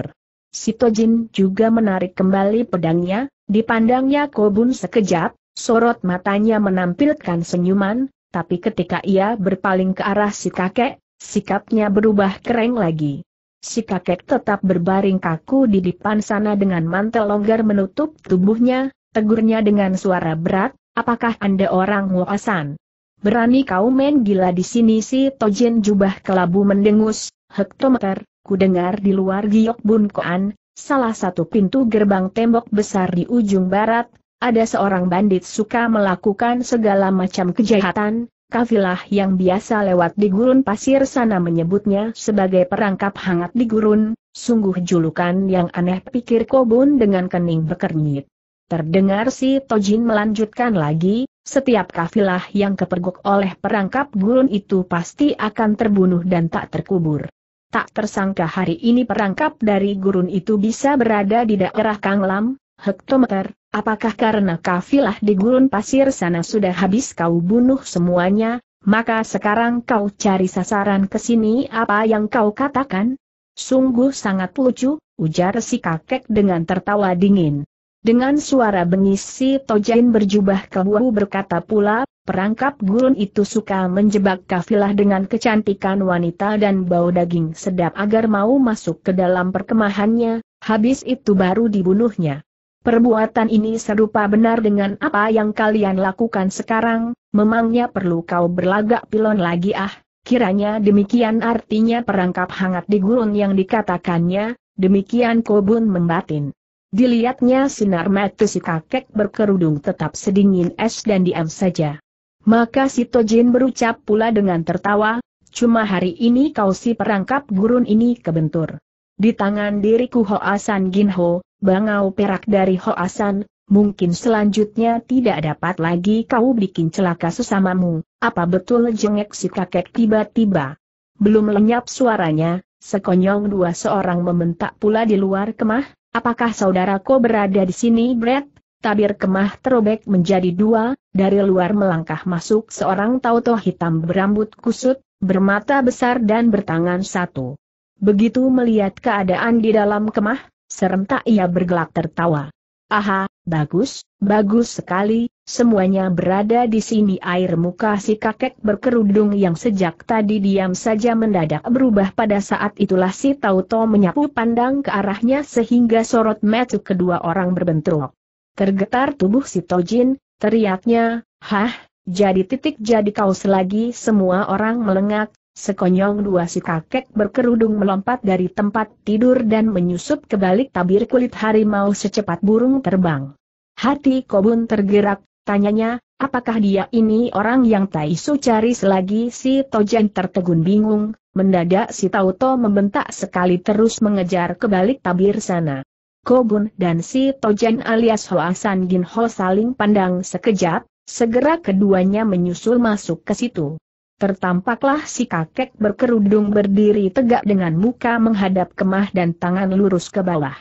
Si Tojin juga menarik kembali pedangnya, dipandangnya Kobun sekejap, sorot matanya menampilkan senyuman, tapi ketika ia berpaling ke arah si kakek, sikapnya berubah kering lagi. Si kakek tetap berbaring kaku di depan sana dengan mantel longgar menutup tubuhnya, tegurnya dengan suara berat, apakah Anda orang wawasan? Berani kau main gila di sini si Tojin jubah kelabu mendengus, hektometer, ku dengar di luar Giok Bun Koan, salah satu pintu gerbang tembok besar di ujung barat, ada seorang bandit suka melakukan segala macam kejahatan, kafilah yang biasa lewat di gurun pasir sana menyebutnya sebagai perangkap hangat di gurun, sungguh julukan yang aneh pikir Kobun dengan kening berkernyit. Terdengar si Tojin melanjutkan lagi, setiap kafilah yang kepergok oleh perangkap gurun itu pasti akan terbunuh dan tak terkubur. Tak tersangka hari ini perangkap dari gurun itu bisa berada di daerah Kanglam, hektometer, Apakah karena kafilah di gurun pasir sana sudah habis kau bunuh semuanya, maka sekarang kau cari sasaran ke sini apa yang kau katakan? Sungguh sangat lucu, ujar si kakek dengan tertawa dingin. Dengan suara bengis si Tojain berjubah keluar berkata pula, perangkap gurun itu suka menjebak kafilah dengan kecantikan wanita dan bau daging sedap agar mau masuk ke dalam perkemahannya, habis itu baru dibunuhnya. Perbuatan ini serupa benar dengan apa yang kalian lakukan sekarang, memangnya perlu kau berlagak pilon lagi ah, kiranya demikian artinya perangkap hangat di gurun yang dikatakannya, demikian kobun membatin. Dilihatnya sinar mata si kakek berkerudung tetap sedingin es dan diam saja. Maka si Tojin berucap pula dengan tertawa, cuma hari ini kau si perangkap gurun ini kebentur. Di tangan diriku Hoasan Ginho, bangau perak dari Hoasan, mungkin selanjutnya tidak dapat lagi kau bikin celaka sesamamu, apa betul jengek si kakek tiba-tiba. Belum lenyap suaranya, sekonyong dua seorang meminta pula di luar kemah, apakah saudara kau berada di sini Brett? Tabir kemah terobek menjadi dua, dari luar melangkah masuk seorang tauto hitam berambut kusut, bermata besar dan bertangan satu. Begitu melihat keadaan di dalam kemah, Serentak ia bergelak tertawa. Aha, bagus, bagus sekali, semuanya berada di sini air muka si kakek berkerudung yang sejak tadi diam saja mendadak berubah pada saat itulah si Tauto menyapu pandang ke arahnya sehingga sorot mata kedua orang berbentrok. Tergetar tubuh si Tojin, teriaknya, hah, jadi titik jadi kaos lagi semua orang melengak, Sekonyong dua si kakek berkerudung melompat dari tempat tidur dan menyusup ke balik tabir kulit harimau secepat burung terbang. Hati Kobun tergerak, tanyanya, apakah dia ini orang yang Taisu cari selagi si Tojen tertegun bingung, mendadak si Tauto membentak sekali terus mengejar ke balik tabir sana. Kobun dan si Tojen alias Hoasan Gin Ho saling pandang sekejap, segera keduanya menyusul masuk ke situ. Tertampaklah si kakek berkerudung berdiri tegak dengan muka menghadap kemah dan tangan lurus ke bawah.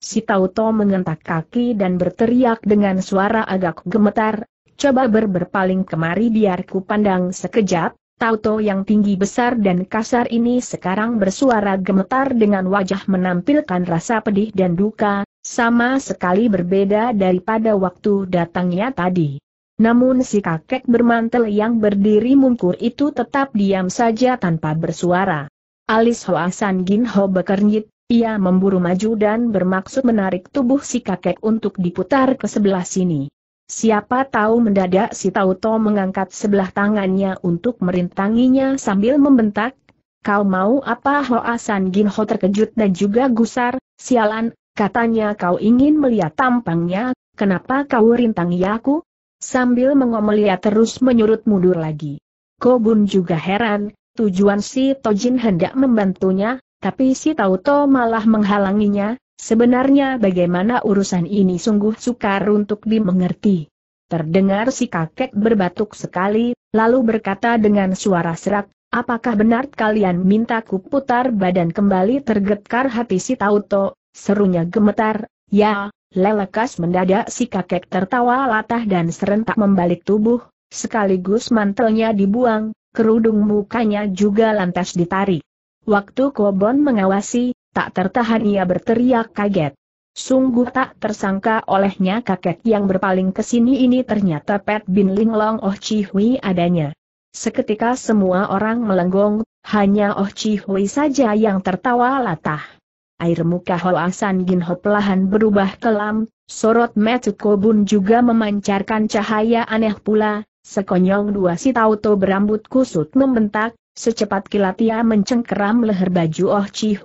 Si Tauto mengentak kaki dan berteriak dengan suara agak gemetar, coba berberpaling kemari biar ku pandang sekejap, Tauto yang tinggi besar dan kasar ini sekarang bersuara gemetar dengan wajah menampilkan rasa pedih dan duka, sama sekali berbeda daripada waktu datangnya tadi. Namun si kakek bermantel yang berdiri mungkur itu tetap diam saja tanpa bersuara. Alis Hoa San Gin Ho bekernyit, ia memburu maju dan bermaksud menarik tubuh si kakek untuk diputar ke sebelah sini. Siapa tahu mendadak si To mengangkat sebelah tangannya untuk merintanginya sambil membentak, Kau mau apa Hoa San Gin Ho terkejut dan juga gusar, sialan, katanya kau ingin melihat tampangnya, kenapa kau rintangi aku? sambil mengomelia terus menyurut mundur lagi. Kobun juga heran, tujuan si Tojin hendak membantunya, tapi si Tauto malah menghalanginya, sebenarnya bagaimana urusan ini sungguh sukar untuk dimengerti. Terdengar si kakek berbatuk sekali, lalu berkata dengan suara serak, Apakah benar kalian minta ku putar badan kembali tergetar hati si Tauto, serunya gemetar, ya, Lelekas mendadak si kakek tertawa latah dan serentak membalik tubuh, sekaligus mantelnya dibuang, kerudung mukanya juga lantas ditarik. Waktu Kobon mengawasi, tak tertahan ia berteriak kaget. Sungguh tak tersangka olehnya kakek yang berpaling ke sini ini ternyata Pet Bin Linglong Oh Chi Hui adanya. Seketika semua orang melenggong, hanya Oh Chi Hui saja yang tertawa latah air muka Hoa San Gin pelahan berubah kelam, sorot Metsu Kobun juga memancarkan cahaya aneh pula, sekonyong dua si Tauto berambut kusut membentak, secepat kilat ia mencengkeram leher baju Oh Chi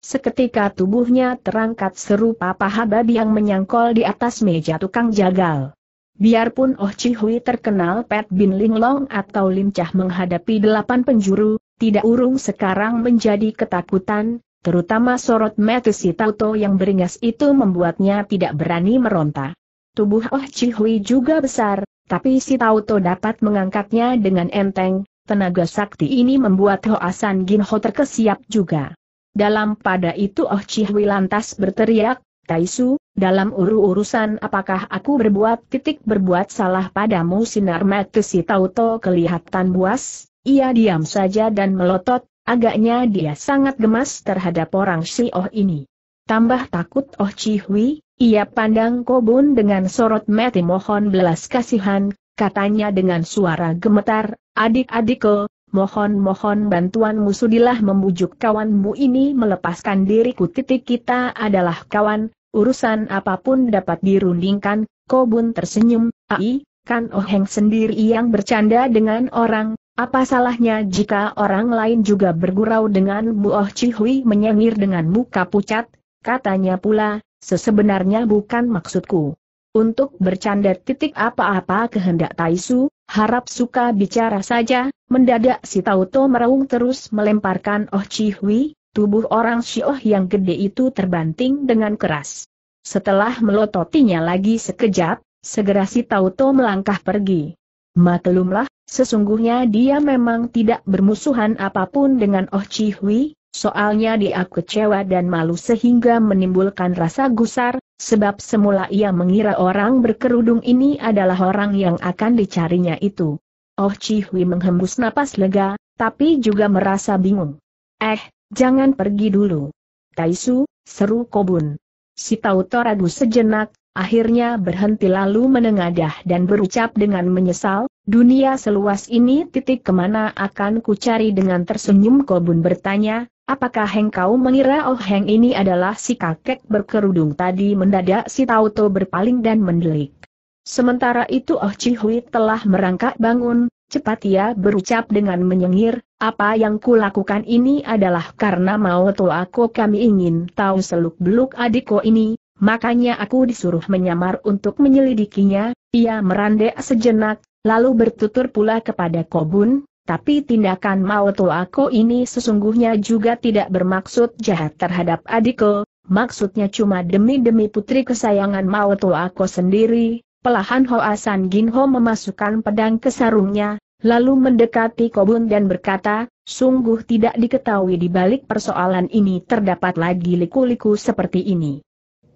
seketika tubuhnya terangkat serupa paha babi yang menyangkol di atas meja tukang jagal. Biarpun Oh Chi terkenal Pet Bin Linglong atau lincah menghadapi delapan penjuru, tidak urung sekarang menjadi ketakutan, Terutama sorot Metusi Tauto yang beringas itu membuatnya tidak berani meronta. Tubuh Oh Chi juga besar, tapi si Tauto dapat mengangkatnya dengan enteng, tenaga sakti ini membuat Hoasan Ginho terkesiap juga. Dalam pada itu Oh Chi lantas berteriak, Taisu, dalam uru-urusan apakah aku berbuat titik berbuat salah padamu sinar mata si Tauto kelihatan buas, ia diam saja dan melotot, Agaknya dia sangat gemas terhadap orang si Oh ini. Tambah takut Oh Chi Hui, ia pandang Kobun dengan sorot mati mohon belas kasihan, katanya dengan suara gemetar, adik-adikku, mohon-mohon bantuanmu sudilah membujuk kawanmu ini melepaskan diriku titik kita adalah kawan, urusan apapun dapat dirundingkan, Kobun tersenyum, ai, kan Oh Heng sendiri yang bercanda dengan orang, apa salahnya jika orang lain juga bergurau dengan Oh Chihui menyengir dengan muka pucat, katanya pula, sesebenarnya bukan maksudku. Untuk bercanda titik apa-apa kehendak Taisu, harap suka bicara saja, mendadak si Tauto meraung terus melemparkan Oh Chihui tubuh orang Oh yang gede itu terbanting dengan keras. Setelah melototinya lagi sekejap, segera si Tauto melangkah pergi. Maklumlah, Sesungguhnya dia memang tidak bermusuhan apapun dengan Oh Chi Hui, soalnya dia kecewa dan malu sehingga menimbulkan rasa gusar, sebab semula ia mengira orang berkerudung ini adalah orang yang akan dicarinya itu. Oh Chi Hui menghembus napas lega, tapi juga merasa bingung. Eh, jangan pergi dulu. Taisu, seru Kobun. Si Tautoragu sejenak, akhirnya berhenti lalu menengadah dan berucap dengan menyesal, dunia seluas ini titik kemana akan ku cari dengan tersenyum Kobun bertanya, apakah Heng kau mengira Oh Heng ini adalah si kakek berkerudung tadi mendadak si Tauto berpaling dan mendelik. Sementara itu Oh Chihui telah merangkak bangun, cepat ia berucap dengan menyengir, apa yang kulakukan ini adalah karena mau tua aku kami ingin tahu seluk-beluk adikku ini, Makanya aku disuruh menyamar untuk menyelidikinya, ia merandek sejenak, lalu bertutur pula kepada Kobun, tapi tindakan aku ini sesungguhnya juga tidak bermaksud jahat terhadap adikku, maksudnya cuma demi-demi putri kesayangan aku sendiri, pelahan Hoasan Ginho memasukkan pedang ke sarungnya, lalu mendekati Kobun dan berkata, sungguh tidak diketahui di balik persoalan ini terdapat lagi liku-liku seperti ini.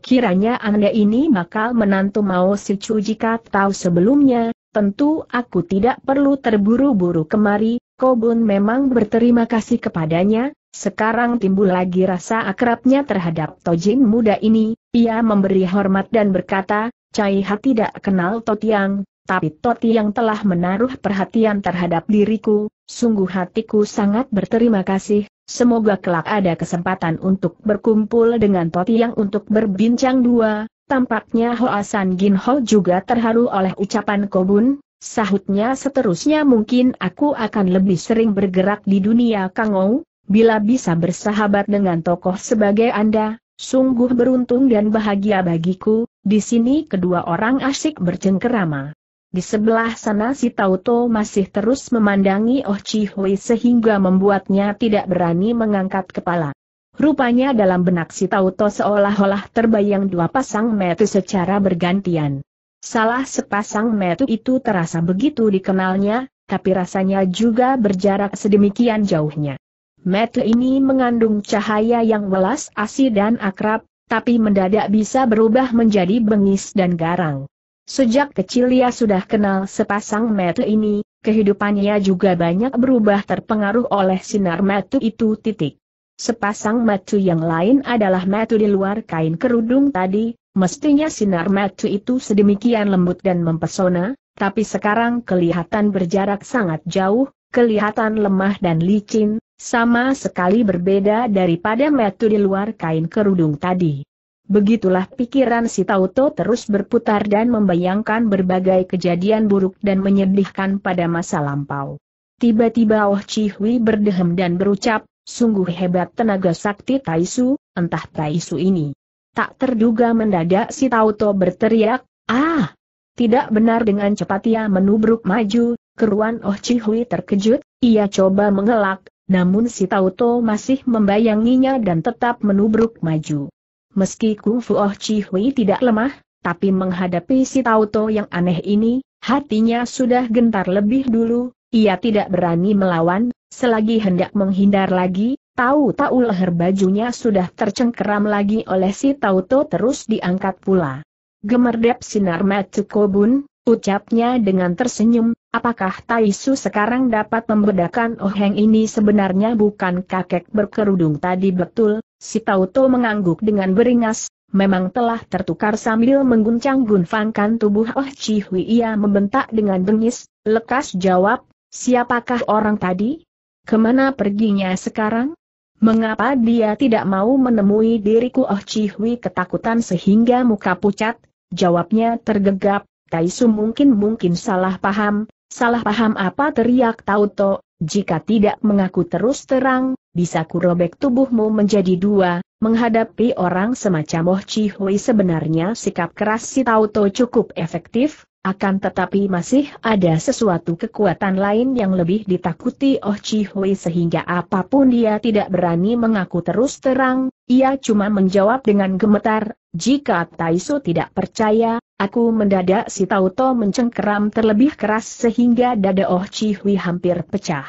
Kiranya Anda ini bakal menantu mau si Chu jika tahu sebelumnya, tentu aku tidak perlu terburu-buru kemari, Kobun memang berterima kasih kepadanya, sekarang timbul lagi rasa akrabnya terhadap Tojin muda ini, ia memberi hormat dan berkata, Cai Ha tidak kenal Totiang, tapi Totiang telah menaruh perhatian terhadap diriku, sungguh hatiku sangat berterima kasih, Semoga kelak ada kesempatan untuk berkumpul dengan Toti yang untuk berbincang dua, tampaknya Hoasan Gin Ho juga terharu oleh ucapan Kobun, sahutnya seterusnya mungkin aku akan lebih sering bergerak di dunia Kangou, bila bisa bersahabat dengan tokoh sebagai Anda, sungguh beruntung dan bahagia bagiku, di sini kedua orang asyik bercengkerama. Di sebelah sana si Tauto masih terus memandangi Oh Chi Hui sehingga membuatnya tidak berani mengangkat kepala. Rupanya dalam benak si Tauto seolah-olah terbayang dua pasang metu secara bergantian. Salah sepasang metu itu terasa begitu dikenalnya, tapi rasanya juga berjarak sedemikian jauhnya. Metu ini mengandung cahaya yang welas asih dan akrab, tapi mendadak bisa berubah menjadi bengis dan garang. Sejak kecil ia sudah kenal sepasang metu ini, kehidupannya juga banyak berubah terpengaruh oleh sinar metu itu titik. Sepasang metu yang lain adalah metu di luar kain kerudung tadi, mestinya sinar metu itu sedemikian lembut dan mempesona, tapi sekarang kelihatan berjarak sangat jauh, kelihatan lemah dan licin, sama sekali berbeda daripada metu di luar kain kerudung tadi. Begitulah pikiran si Tauto terus berputar dan membayangkan berbagai kejadian buruk dan menyedihkan pada masa lampau. Tiba-tiba Oh Chihui berdehem dan berucap, sungguh hebat tenaga sakti Taisu, entah Taisu ini. Tak terduga mendadak si Tauto berteriak, ah! Tidak benar dengan cepat ia menubruk maju, keruan Oh Chihui terkejut, ia coba mengelak, namun si Tauto masih membayanginya dan tetap menubruk maju. Meski Kung Fu Oh Chi Hui tidak lemah, tapi menghadapi si Tauto yang aneh ini, hatinya sudah gentar lebih dulu, ia tidak berani melawan, selagi hendak menghindar lagi, tahu-tahu leher bajunya sudah tercengkeram lagi oleh si Tauto terus diangkat pula. Gemerdep sinar mata kobun, ucapnya dengan tersenyum, apakah Taisu sekarang dapat membedakan Oh Heng ini sebenarnya bukan kakek berkerudung tadi betul, Si Tauto mengangguk dengan beringas, memang telah tertukar sambil mengguncang gunfangkan tubuh Oh Chi ia membentak dengan bengis, lekas jawab, siapakah orang tadi? Kemana perginya sekarang? Mengapa dia tidak mau menemui diriku Oh Chi ketakutan sehingga muka pucat? Jawabnya tergegap, Taisu mungkin-mungkin salah paham, salah paham apa teriak Tauto, jika tidak mengaku terus terang, bisa kurobek tubuhmu menjadi dua, menghadapi orang semacam Oh Chi Hui sebenarnya sikap keras si Tauto cukup efektif, akan tetapi masih ada sesuatu kekuatan lain yang lebih ditakuti Oh Chi Hui sehingga apapun dia tidak berani mengaku terus terang, ia cuma menjawab dengan gemetar, jika Taisu tidak percaya, aku mendadak si Tauto mencengkeram terlebih keras sehingga dada Oh Chi Hui hampir pecah.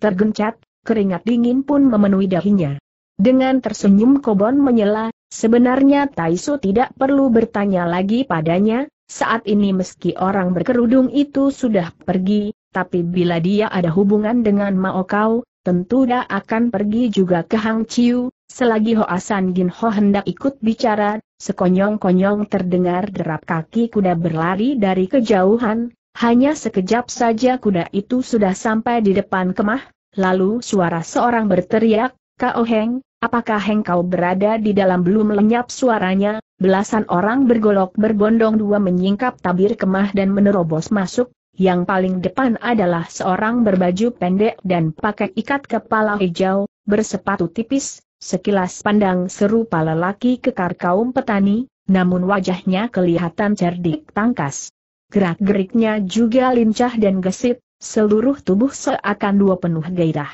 Tergencat, keringat dingin pun memenuhi dahinya. Dengan tersenyum Kobon menyela, sebenarnya Taiso tidak perlu bertanya lagi padanya, saat ini meski orang berkerudung itu sudah pergi, tapi bila dia ada hubungan dengan Mao Kau, tentu dia akan pergi juga ke Hang Chiu, Selagi Hoasan Gin Ho hendak ikut bicara, sekonyong-konyong terdengar derap kaki kuda berlari dari kejauhan, hanya sekejap saja kuda itu sudah sampai di depan kemah, Lalu suara seorang berteriak, Kao Heng, apakah Heng kau berada di dalam belum lenyap suaranya, belasan orang bergolok berbondong dua menyingkap tabir kemah dan menerobos masuk, yang paling depan adalah seorang berbaju pendek dan pakai ikat kepala hijau, bersepatu tipis, sekilas pandang serupa lelaki kekar kaum petani, namun wajahnya kelihatan cerdik tangkas. Gerak-geriknya juga lincah dan gesit, Seluruh tubuh seakan dua penuh gairah.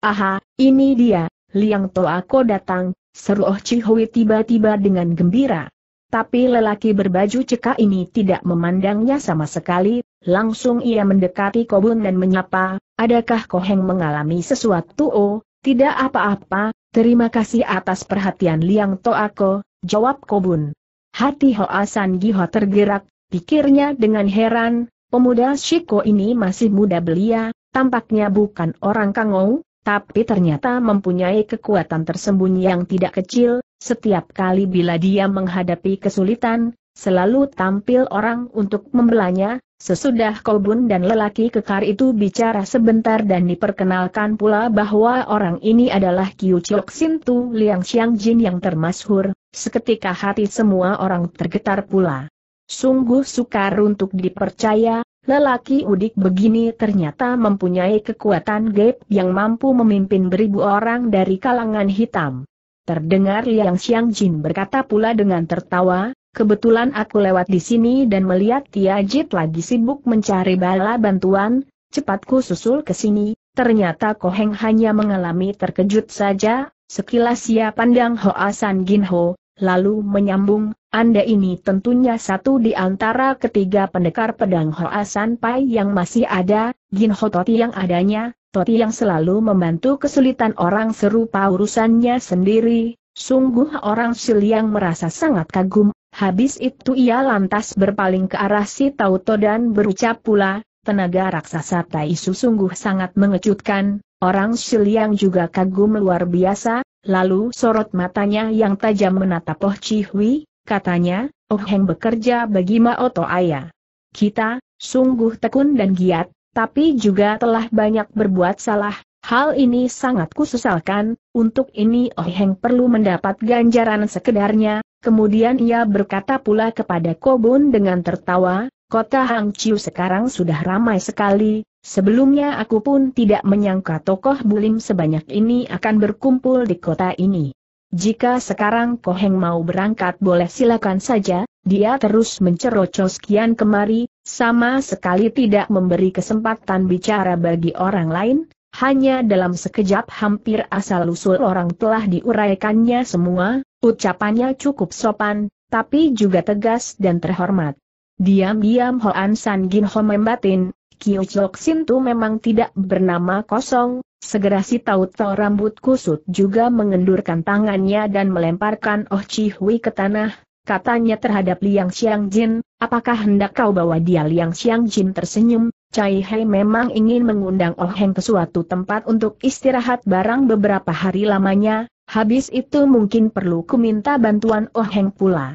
Aha, ini dia, Liang Toako datang, seru Oh Chihui tiba-tiba dengan gembira. Tapi lelaki berbaju cekak ini tidak memandangnya sama sekali, langsung ia mendekati Kobun dan menyapa, adakah Koheng mengalami sesuatu oh, tidak apa-apa, terima kasih atas perhatian Liang Toako, jawab Kobun. Hati Hoa San Giho tergerak, pikirnya dengan heran, Pemuda Shiko ini masih muda belia, tampaknya bukan orang kangou, tapi ternyata mempunyai kekuatan tersembunyi yang tidak kecil, setiap kali bila dia menghadapi kesulitan, selalu tampil orang untuk membelanya, sesudah Kolbun dan lelaki kekar itu bicara sebentar dan diperkenalkan pula bahwa orang ini adalah Kiu Chok Sintu Liang Xiang Jin yang termasyhur, seketika hati semua orang tergetar pula. Sungguh sukar untuk dipercaya, lelaki udik begini ternyata mempunyai kekuatan gap yang mampu memimpin beribu orang dari kalangan hitam. Terdengar Liang Xiang Jin berkata pula dengan tertawa, kebetulan aku lewat di sini dan melihat Tia Jit lagi sibuk mencari bala bantuan, cepatku susul ke sini, ternyata Koheng hanya mengalami terkejut saja, sekilas ia ya, pandang Hoa San Gin Ho, lalu menyambung, Anda ini tentunya satu di antara ketiga pendekar pedang Hoa Pai yang masih ada, Ginho Toti yang adanya, Toti yang selalu membantu kesulitan orang serupa urusannya sendiri, sungguh orang Siliang merasa sangat kagum, habis itu ia lantas berpaling ke arah si Tauto dan berucap pula, tenaga raksasa Taisu sungguh sangat mengejutkan, orang Siliang juga kagum luar biasa, Lalu sorot matanya yang tajam menatap Oh Chi katanya, Oh Heng bekerja bagi Mao Ayah. Kita, sungguh tekun dan giat, tapi juga telah banyak berbuat salah, hal ini sangat kususalkan. untuk ini Oh Heng perlu mendapat ganjaran sekedarnya, kemudian ia berkata pula kepada Kobun dengan tertawa, kota Hang Chiu sekarang sudah ramai sekali, Sebelumnya aku pun tidak menyangka tokoh bulim sebanyak ini akan berkumpul di kota ini. Jika sekarang Koheng mau berangkat boleh silakan saja, dia terus mencerocos kian kemari, sama sekali tidak memberi kesempatan bicara bagi orang lain, hanya dalam sekejap hampir asal-usul orang telah diuraikannya semua, ucapannya cukup sopan, tapi juga tegas dan terhormat. Diam-diam Hoan San Gin Ho membatin, sin Sintu memang tidak bernama kosong, segera si taut tau rambut kusut juga mengendurkan tangannya dan melemparkan Oh Chi Hui ke tanah, katanya terhadap Liang Xiang Jin, apakah hendak kau bawa dia Liang Xiang Jin tersenyum, Cai Hei memang ingin mengundang Oh Heng ke suatu tempat untuk istirahat barang beberapa hari lamanya, habis itu mungkin perlu kuminta bantuan Oh Heng pula.